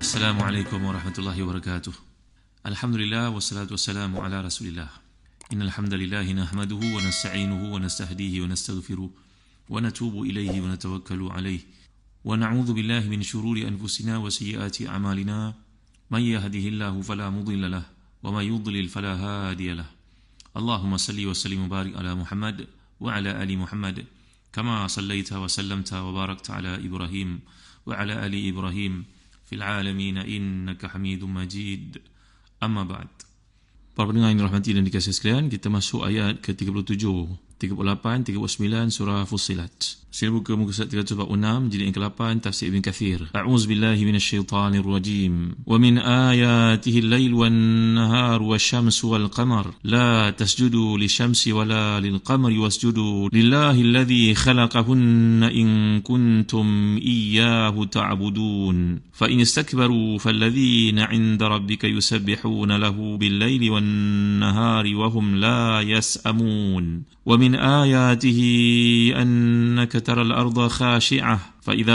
السلام عليكم ورحمة الله وبركاته الحمد لله والصلاة والسلام على رسول الله إن الحمد لله نحمده ونستعينه ونستهديه ونستغفره ونتوب إليه ونتوكل عليه ونعوذ بالله من شرور أنفسنا وسيئات أعمالنا من يهده الله فلا مضل له ومن يضلل فلا هادي له اللهم صل وسلم وبارك على محمد وعلى آل محمد كما صليت وسلمت وباركت على إبراهيم وعلى آل إبراهيم في العالمين إنك حميد مجيد أما بعد Para pendengar yang dirahmati dan dikasihi sekalian, kita masuk ayat ke-37 38 39 surah Fussilat. Sila buka muka surat 346 jilid yang ke-8 tafsir Ibn Kathir. A'uz billahi minasyaitanir rajim. Wa min ayatihi al-lail wan-nahar wa wasyamsu wal-qamar. La tasjudu wa la lil-qamari wasjudu lillahi alladhi khalaqahunna in kuntum iyyahu ta'budun. Fa in istakbaru falladhina 'inda rabbika yusabbihuna lahu bil-laili wan-nahari wa hum la yas'amun. Wa min ومن آياته أنك ترى الأرض خاشعة فإذا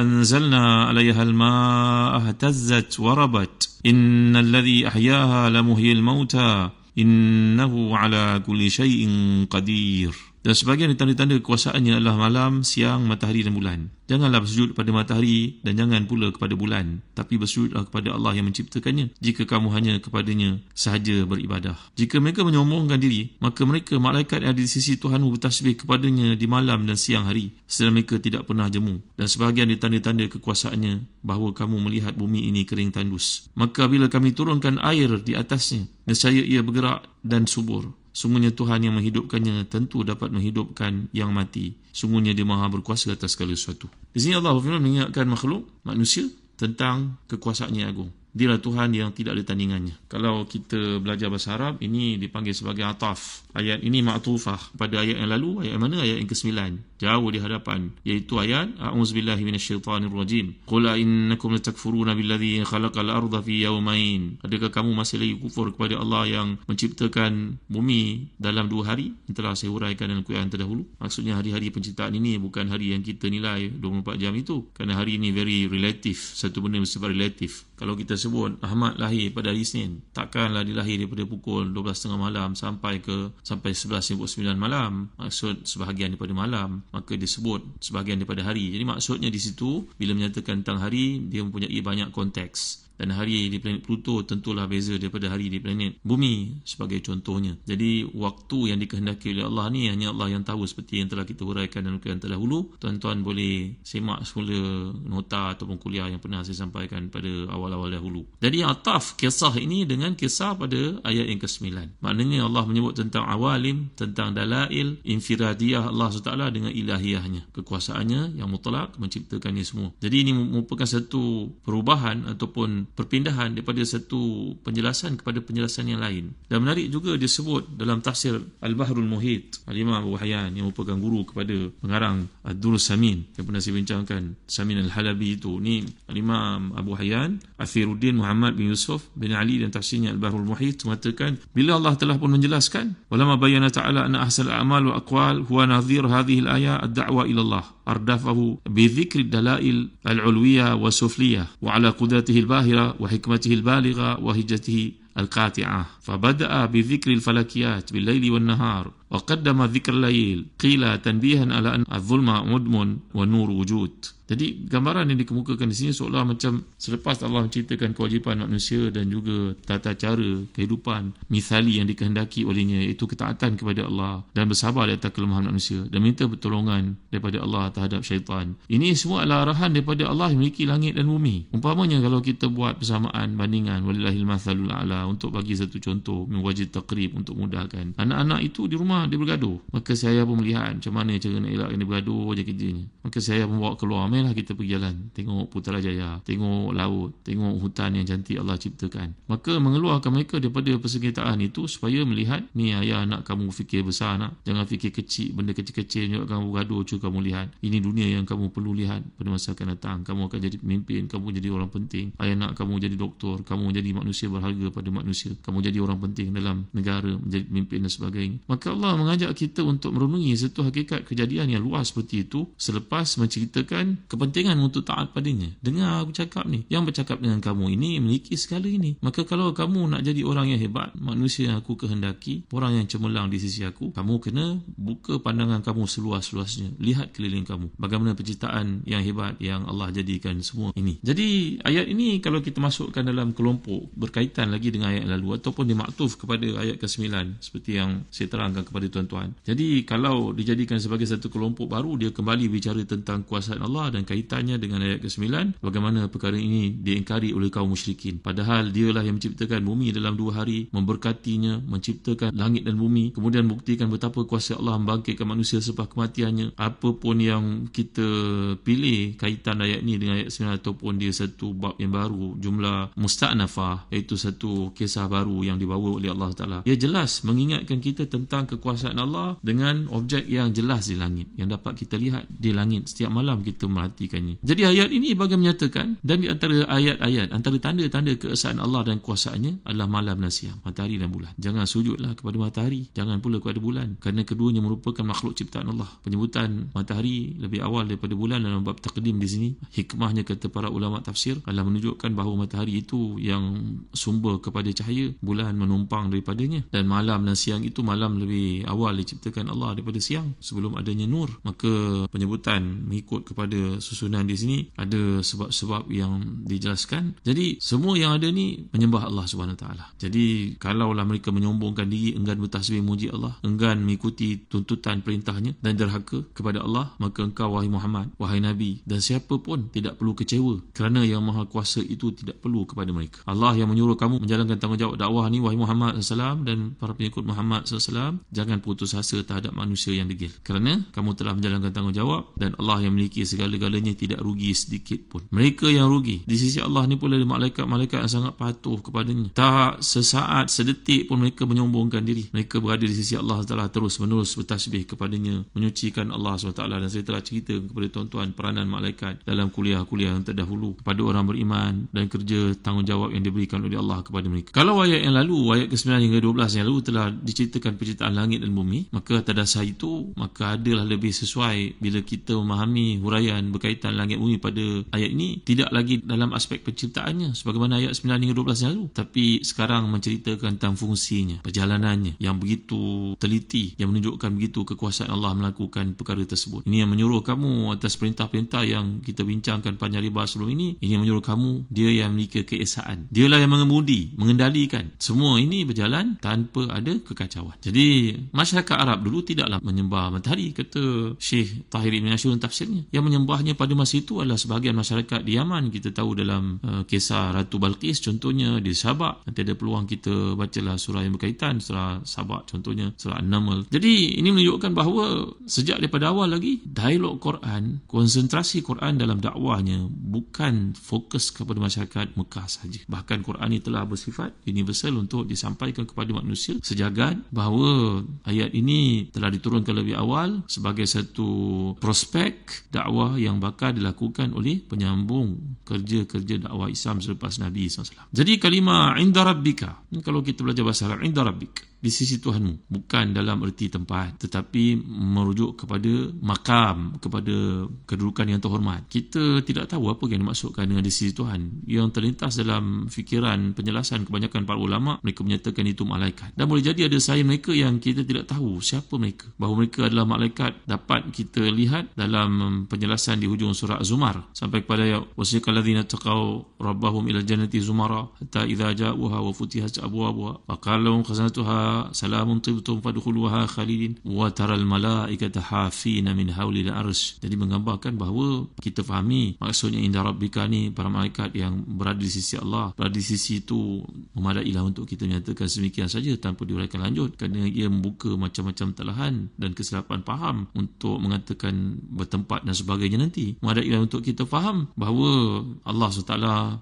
أنزلنا عليها الماء اهتزت وربت إن الذي أحياها لمهي الموتى إنه على كل شيء قدير Dan sebagian tanda-tanda kekuasaannya adalah malam, siang, matahari dan bulan. Janganlah bersujud kepada matahari dan jangan pula kepada bulan. Tapi bersujudlah kepada Allah yang menciptakannya. Jika kamu hanya kepadanya sahaja beribadah. Jika mereka menyombongkan diri, maka mereka malaikat yang ada di sisi Tuhanmu bertasbih kepadanya di malam dan siang hari. Sedang mereka tidak pernah jemu. Dan sebahagian di tanda-tanda kekuasaannya bahawa kamu melihat bumi ini kering tandus. Maka bila kami turunkan air di atasnya, nescaya ia bergerak dan subur. Sungguhnya Tuhan yang menghidupkannya tentu dapat menghidupkan yang mati. Sungguhnya dia maha berkuasa atas segala sesuatu. Di sini Allah mengingatkan makhluk, manusia tentang kekuasaannya agung dialah Tuhan yang tidak ada tandingannya. Kalau kita belajar bahasa Arab, ini dipanggil sebagai ataf. Ayat ini ma'tufah. Pada ayat yang lalu, ayat mana? Ayat yang ke-9. Jauh di hadapan. Iaitu ayat, A'udzubillahi minasyaitanirrojim. Qula innakum latakfuruna billadhi khalaqal arda fi yawmain. Adakah kamu masih lagi kufur kepada Allah yang menciptakan bumi dalam dua hari? Yang telah saya huraikan dalam kuihan terdahulu. Maksudnya hari-hari penciptaan ini bukan hari yang kita nilai 24 jam itu. Kerana hari ini very relative. Satu benda bersifat relatif. Kalau kita sebut Ahmad lahir pada hari Isnin, takkanlah dilahir daripada pukul 12.30 malam sampai ke sampai 11.59 malam. Maksud sebahagian daripada malam, maka dia sebut sebahagian daripada hari. Jadi maksudnya di situ, bila menyatakan tentang hari, dia mempunyai banyak konteks dan hari di planet Pluto tentulah beza daripada hari di planet Bumi sebagai contohnya. Jadi waktu yang dikehendaki oleh Allah ni hanya Allah yang tahu seperti yang telah kita huraikan dan ukuran terdahulu. Tuan-tuan boleh semak semula nota ataupun kuliah yang pernah saya sampaikan pada awal-awal dahulu. Jadi ataf kisah ini dengan kisah pada ayat yang ke-9. Maknanya Allah menyebut tentang awalim, tentang dalail, infiradiyah Allah SWT dengan ilahiyahnya. Kekuasaannya yang mutlak menciptakannya semua. Jadi ini merupakan satu perubahan ataupun perpindahan daripada satu penjelasan kepada penjelasan yang lain. Dan menarik juga dia sebut dalam tafsir Al-Bahrul Muhit, Al-Imam Abu Hayyan yang merupakan guru kepada pengarang Abdul Samin yang pernah saya bincangkan Samin Al-Halabi itu. Ini Al-Imam Abu Hayyan, Athiruddin Muhammad bin Yusuf bin Ali dan tafsirnya Al-Bahrul Muhit mengatakan, bila Allah telah pun menjelaskan, walamma bayana ta'ala anna ahsal amal wa aqwal huwa nadhir hadhihi al-aya ad-da'wa ila Allah. أردفه بذكر الدلائل العلوية والسفلية وعلى قدرته الباهرة وحكمته البالغة وهجته القاطعة فبدأ بذكر الفلكيات بالليل والنهار وقدم ذكر الليل قيل تنبيها على ان الظلم مدم والنور وجود Jadi gambaran yang dikemukakan di sini seolah macam selepas Allah menceritakan kewajipan manusia dan juga tata cara kehidupan misali yang dikehendaki olehnya iaitu ketaatan kepada Allah dan bersabar di atas kelemahan manusia dan minta pertolongan daripada Allah terhadap syaitan. Ini semua adalah arahan daripada Allah yang memiliki langit dan bumi. Umpamanya kalau kita buat persamaan bandingan walillahil mathalul ala untuk bagi satu contoh mewajib takrib untuk mudahkan. Anak-anak itu di rumah Ah, dia bergaduh. Maka saya ayah pun melihat macam mana cara nak elakkan dia bergaduh je kerjanya. Maka saya ayah pun bawa keluar. Mainlah kita pergi jalan. Tengok Putrajaya. Tengok laut. Tengok hutan yang cantik Allah ciptakan. Maka mengeluarkan mereka daripada persengketaan itu supaya melihat ni ayah nak kamu fikir besar nak. Jangan fikir kecil. Benda kecil-kecil yang kamu bergaduh cuba kamu lihat. Ini dunia yang kamu perlu lihat pada masa akan datang. Kamu akan jadi pemimpin. Kamu jadi orang penting. Ayah nak kamu jadi doktor. Kamu jadi manusia berharga pada manusia. Kamu jadi orang penting dalam negara. Menjadi pemimpin dan sebagainya. Maka Allah Allah mengajak kita untuk merenungi satu hakikat kejadian yang luas seperti itu selepas menceritakan kepentingan untuk taat padanya. Dengar aku cakap ni, yang bercakap dengan kamu ini memiliki segala ini. Maka kalau kamu nak jadi orang yang hebat, manusia yang aku kehendaki, orang yang cemerlang di sisi aku, kamu kena buka pandangan kamu seluas-luasnya. Lihat keliling kamu. Bagaimana penciptaan yang hebat yang Allah jadikan semua ini. Jadi ayat ini kalau kita masukkan dalam kelompok berkaitan lagi dengan ayat lalu ataupun dimaktuf kepada ayat ke-9 seperti yang saya terangkan kepada tuan-tuan. Jadi kalau dijadikan sebagai satu kelompok baru, dia kembali bicara tentang kuasa Allah dan kaitannya dengan ayat ke-9, bagaimana perkara ini diingkari oleh kaum musyrikin. Padahal dialah yang menciptakan bumi dalam dua hari, memberkatinya, menciptakan langit dan bumi, kemudian buktikan betapa kuasa Allah membangkitkan manusia selepas kematiannya. Apa pun yang kita pilih kaitan ayat ini dengan ayat 9 ataupun dia satu bab yang baru, jumlah mustanafah, iaitu satu kisah baru yang dibawa oleh Allah Ta'ala. Ia jelas mengingatkan kita tentang kekuasaan kekuasaan Allah dengan objek yang jelas di langit yang dapat kita lihat di langit setiap malam kita melatihkannya jadi ayat ini bagi menyatakan dan di antara ayat-ayat antara tanda-tanda keesaan Allah dan kuasanya adalah malam dan siang matahari dan bulan jangan sujudlah kepada matahari jangan pula kepada bulan kerana keduanya merupakan makhluk ciptaan Allah penyebutan matahari lebih awal daripada bulan dalam bab takdim di sini hikmahnya kata para ulama tafsir adalah menunjukkan bahawa matahari itu yang sumber kepada cahaya bulan menumpang daripadanya dan malam dan siang itu malam lebih awal diciptakan Allah daripada siang sebelum adanya nur maka penyebutan mengikut kepada susunan di sini ada sebab-sebab yang dijelaskan jadi semua yang ada ni menyembah Allah Subhanahu taala jadi kalaulah mereka menyombongkan diri enggan bertasbih memuji Allah enggan mengikuti tuntutan perintahnya dan derhaka kepada Allah maka engkau wahai Muhammad wahai Nabi dan siapa pun tidak perlu kecewa kerana yang maha kuasa itu tidak perlu kepada mereka Allah yang menyuruh kamu menjalankan tanggungjawab dakwah ni wahai Muhammad sallallahu alaihi wasallam dan para pengikut Muhammad sallallahu alaihi wasallam jangan putus asa terhadap manusia yang degil kerana kamu telah menjalankan tanggungjawab dan Allah yang memiliki segala-galanya tidak rugi sedikit pun mereka yang rugi di sisi Allah ni pula ada malaikat-malaikat yang sangat patuh kepadanya tak sesaat sedetik pun mereka menyombongkan diri mereka berada di sisi Allah telah terus menerus bertasbih kepadanya menyucikan Allah SWT dan saya telah cerita kepada tuan-tuan peranan malaikat dalam kuliah-kuliah yang terdahulu kepada orang beriman dan kerja tanggungjawab yang diberikan oleh Allah kepada mereka kalau ayat yang lalu ayat ke-9 hingga 12 yang lalu telah diceritakan penceritaan langit langit dan bumi maka tadasah itu maka adalah lebih sesuai bila kita memahami huraian berkaitan langit bumi pada ayat ini tidak lagi dalam aspek penciptaannya sebagaimana ayat 9 hingga 12 yang lalu tapi sekarang menceritakan tentang fungsinya perjalanannya yang begitu teliti yang menunjukkan begitu kekuasaan Allah melakukan perkara tersebut ini yang menyuruh kamu atas perintah-perintah yang kita bincangkan panjang lebar sebelum ini ini yang menyuruh kamu dia yang memiliki keesaan dialah yang mengemudi mengendalikan semua ini berjalan tanpa ada kekacauan jadi masyarakat Arab dulu tidaklah menyembah matahari kata Syekh Tahir Ibn Ashur tafsirnya yang menyembahnya pada masa itu adalah sebahagian masyarakat di Yaman kita tahu dalam uh, kisah Ratu Balkis contohnya di Sabak nanti ada peluang kita bacalah surah yang berkaitan surah Sabak contohnya surah An-Naml jadi ini menunjukkan bahawa sejak daripada awal lagi dialog Quran konsentrasi Quran dalam dakwahnya bukan fokus kepada masyarakat Mekah saja bahkan Quran ini telah bersifat universal untuk disampaikan kepada manusia sejagat bahawa Ayat ini telah diturunkan lebih awal sebagai satu prospek dakwah yang bakal dilakukan oleh penyambung kerja-kerja dakwah Islam selepas Nabi SAW. Jadi kalimah indarabbika. Kalau kita belajar bahasa Arab, indarabbika di sisi Tuhanmu bukan dalam erti tempat tetapi merujuk kepada makam kepada kedudukan yang terhormat kita tidak tahu apa yang dimaksudkan dengan di sisi Tuhan yang terlintas dalam fikiran penjelasan kebanyakan para ulama mereka menyatakan itu malaikat dan boleh jadi ada saya mereka yang kita tidak tahu siapa mereka bahawa mereka adalah malaikat dapat kita lihat dalam penjelasan di hujung surah Zumar sampai kepada ya wasiqal ladzina taqau rabbahum ila jannati zumara hatta idza ja'uha wa futihat abwaabuha wa qalu khazanatuha سلام طبتم فادخلوها خالد وترى الملائكة حافين من حول العرش jadi menggambarkan bahawa kita fahami maksudnya inda rabbika ni para malaikat yang berada di sisi Allah berada di sisi itu memadailah untuk kita menyatakan semikian saja tanpa diuraikan lanjut kerana ia membuka macam-macam telahan dan kesilapan faham untuk mengatakan bertempat dan sebagainya nanti Memadai memadailah untuk kita faham bahawa Allah SWT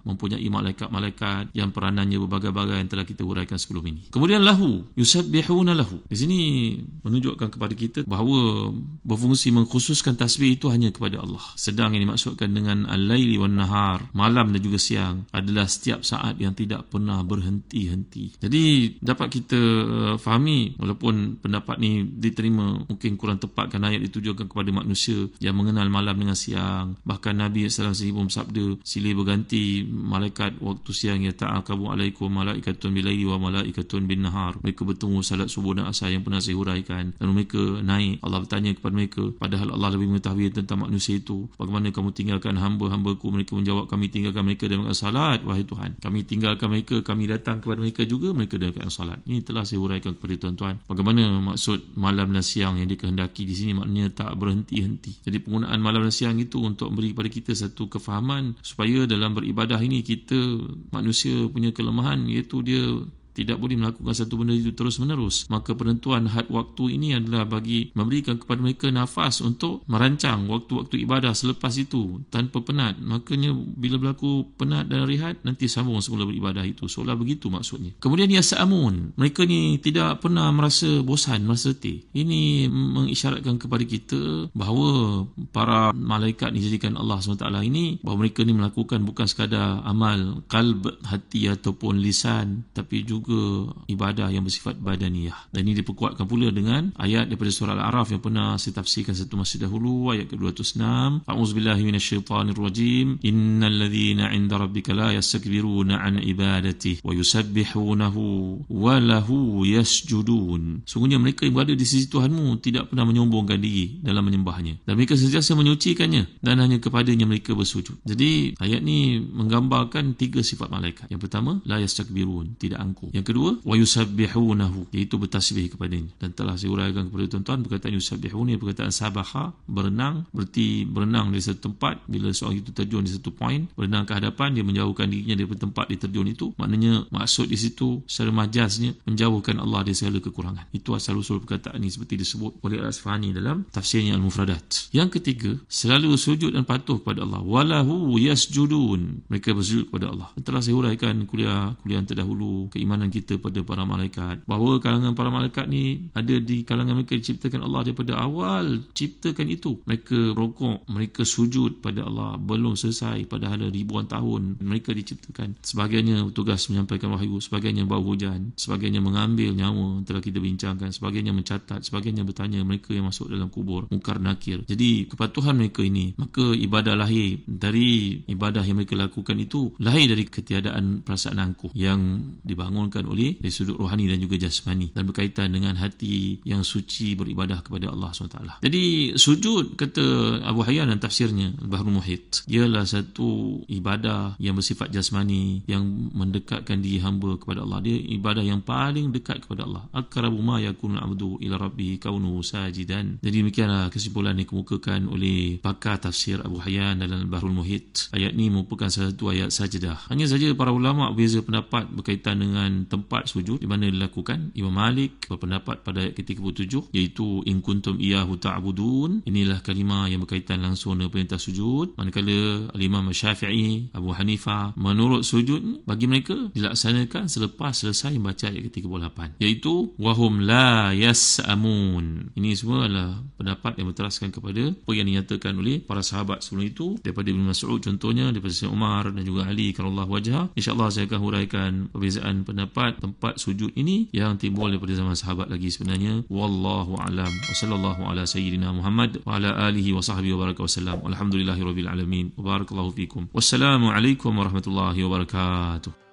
mempunyai malaikat-malaikat yang peranannya berbagai-bagai yang telah kita uraikan sebelum ini kemudian lahu yusabbihun lahu. Di sini menunjukkan kepada kita bahawa berfungsi mengkhususkan tasbih itu hanya kepada Allah. Sedang ini maksudkan dengan al-laili wan nahar, malam dan juga siang adalah setiap saat yang tidak pernah berhenti-henti. Jadi dapat kita eh, fahami walaupun pendapat ni diterima mungkin kurang tepat kerana ayat ditujukan kepada manusia yang mengenal malam dengan siang. Bahkan Nabi sallallahu alaihi wasallam sabda sila berganti malaikat waktu siang ya ta'akabu alaikum malaikatun bilaili wa malaikatun bin nahar. Mereka bertemu salat subuh dan asar yang pernah saya huraikan Dan mereka naik Allah bertanya kepada mereka padahal Allah lebih mengetahui tentang manusia itu bagaimana kamu tinggalkan hamba-hambaku mereka menjawab kami tinggalkan mereka dalam mengatakan salat wahai Tuhan kami tinggalkan mereka kami datang kepada mereka juga mereka dalam mengatakan salat ini telah saya huraikan kepada tuan-tuan bagaimana maksud malam dan siang yang dikehendaki di sini maknanya tak berhenti-henti jadi penggunaan malam dan siang itu untuk memberi kepada kita satu kefahaman supaya dalam beribadah ini kita manusia punya kelemahan iaitu dia tidak boleh melakukan satu benda itu terus menerus maka penentuan had waktu ini adalah bagi memberikan kepada mereka nafas untuk merancang waktu-waktu ibadah selepas itu tanpa penat makanya bila berlaku penat dan rehat nanti sambung semula beribadah itu seolah begitu maksudnya kemudian ya sa'amun mereka ni tidak pernah merasa bosan merasa letih ini mengisyaratkan kepada kita bahawa para malaikat dijadikan Allah SWT ini bahawa mereka ni melakukan bukan sekadar amal kalb hati ataupun lisan tapi juga juga ibadah yang bersifat badaniyah. Dan ini diperkuatkan pula dengan ayat daripada surah Al-Araf yang pernah saya tafsirkan satu masa dahulu, ayat ke-206. A'udzubillahi minasyaitanirrajim. Innal ladzina 'inda rabbika la yastakbiruna 'an ibadatihi wa yusabbihunahu wa lahu yasjudun. Sungguhnya mereka yang berada di sisi Tuhanmu tidak pernah menyombongkan diri dalam menyembahnya. Dan mereka sentiasa menyucikannya dan hanya kepada-Nya mereka bersujud. Jadi ayat ini menggambarkan tiga sifat malaikat. Yang pertama, la yastakbirun, tidak angkuh. Yang kedua, wa yusabbihunahu iaitu bertasbih kepadanya. Dan telah saya uraikan kepada tuan-tuan perkataan yusabbihun ini perkataan sabaha berenang berarti berenang di satu tempat bila seorang itu terjun di satu point berenang ke hadapan dia menjauhkan dirinya daripada tempat dia terjun itu maknanya maksud di situ secara majasnya menjauhkan Allah dari segala kekurangan. Itu asal usul perkataan ini seperti disebut oleh Al-Asfahani dalam tafsirnya Al-Mufradat. Yang ketiga, selalu sujud dan patuh pada Allah. Walahu yasjudun. Mereka bersujud kepada Allah. Telah saya uraikan kuliah-kuliah terdahulu keimanan pandangan kita pada para malaikat bahawa kalangan para malaikat ni ada di kalangan mereka diciptakan Allah daripada awal ciptakan itu mereka rokok mereka sujud pada Allah belum selesai pada padahal ribuan tahun mereka diciptakan sebagainya tugas menyampaikan wahyu sebagainya bawa hujan sebagainya mengambil nyawa telah kita bincangkan sebagainya mencatat sebagainya bertanya mereka yang masuk dalam kubur mukar nakir jadi kepatuhan mereka ini maka ibadah lahir dari ibadah yang mereka lakukan itu lahir dari ketiadaan perasaan angkuh yang dibangun dipahamkan oleh dari sudut rohani dan juga jasmani dan berkaitan dengan hati yang suci beribadah kepada Allah SWT. Jadi sujud kata Abu Hayyan dan tafsirnya Bahru Muhyid ialah satu ibadah yang bersifat jasmani yang mendekatkan diri hamba kepada Allah. Dia ibadah yang paling dekat kepada Allah. Akrabu ma yakunu abdu ila rabbih kaunu sajidan. Jadi demikianlah kesimpulan yang dikemukakan oleh pakar tafsir Abu Hayyan dalam bahru Muhyid. Ayat ini merupakan satu ayat sajdah. Hanya saja para ulama berbeza pendapat berkaitan dengan tempat sujud di mana dilakukan Imam Malik berpendapat pada ayat ke-37 iaitu in kuntum iyahu ta'budun inilah kalimah yang berkaitan langsung dengan perintah sujud manakala Imam Syafi'i Abu Hanifah menurut sujud bagi mereka dilaksanakan selepas selesai membaca ayat ke-38 iaitu wahum la yas'amun ini semua adalah pendapat yang berteraskan kepada apa yang dinyatakan oleh para sahabat sebelum itu daripada Ibn Mas'ud contohnya daripada Sayyid Umar dan juga Ali kalau Allah wajah insyaAllah saya akan huraikan perbezaan pendapat tempat tempat sujud ini yang timbul daripada zaman sahabat lagi sebenarnya wallahu alam wa sallallahu ala sayyidina Muhammad wa ala alihi wa sahbihi wa baraka wasallam alhamdulillahirabbil alamin wa barakallahu fikum wassalamu alaikum warahmatullahi wabarakatuh